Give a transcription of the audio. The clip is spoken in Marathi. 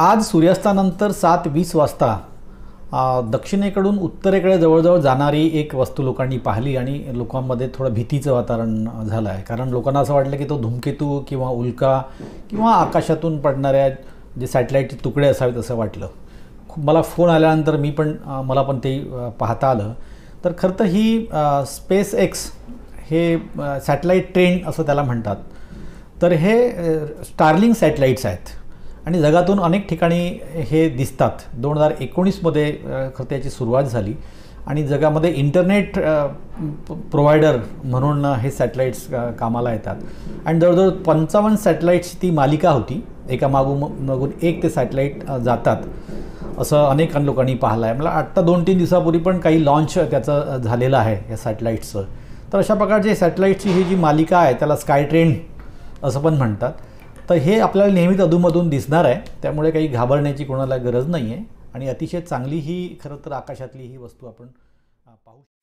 आज सूर्यास्तानंतर सात वीस वाजता दक्षिणेकडून उत्तरेकडे जवळजवळ जाणारी एक वस्तू लोकांनी पाहिली आणि लोकांमध्ये थोडं भीतीचं वातावरण झालं आहे कारण लोकांना असं वाटलं की तो धूमकेतू किंवा उल्का किंवा आकाशातून पडणाऱ्या जे सॅटेलाईटचे तुकडे असावेत असं वाटलं खूप मला फोन आल्यानंतर मी पण मला पण ते पाहता आलं तर खरं तर ही स्पेस एक्स हे सॅटेलाईट ट्रेन असं त्याला म्हणतात तर हे स्टार्लिंग सॅटेलाईट्स आहेत आणि जगातून अनेक ठिकाणी हे दिसतात दोन हजार एकोणीसमध्ये खरं त्याची सुरुवात झाली आणि जगामध्ये इंटरनेट प्रोव्हायडर म्हणून हे सॅटेलाईट्स कामाला येतात आणि जवळजवळ पंचावन्न सॅटेलाईट्सची ती मालिका होती एका मागून मागून एक ते सॅटेलाईट जातात असं अनेक लोकांनी पाहिलं आहे मला आत्ता दोन तीन दिवसापूर्वी पण काही लॉन्च त्याचं झालेलं आहे या सॅटेलाईट्सचं तर अशा प्रकारचे सॅटेलाईटची ही जी मालिका आहे त्याला स्काय ट्रेन असं पण म्हणतात तर हे आपल्याला नेहमीच अधूनमधून दिसणार आहे त्यामुळे काही घाबरण्याची कोणाला गरज नाही आहे आणि अतिशय चांगली ही खरं तर आकाशातली ही वस्तू आपण पाहू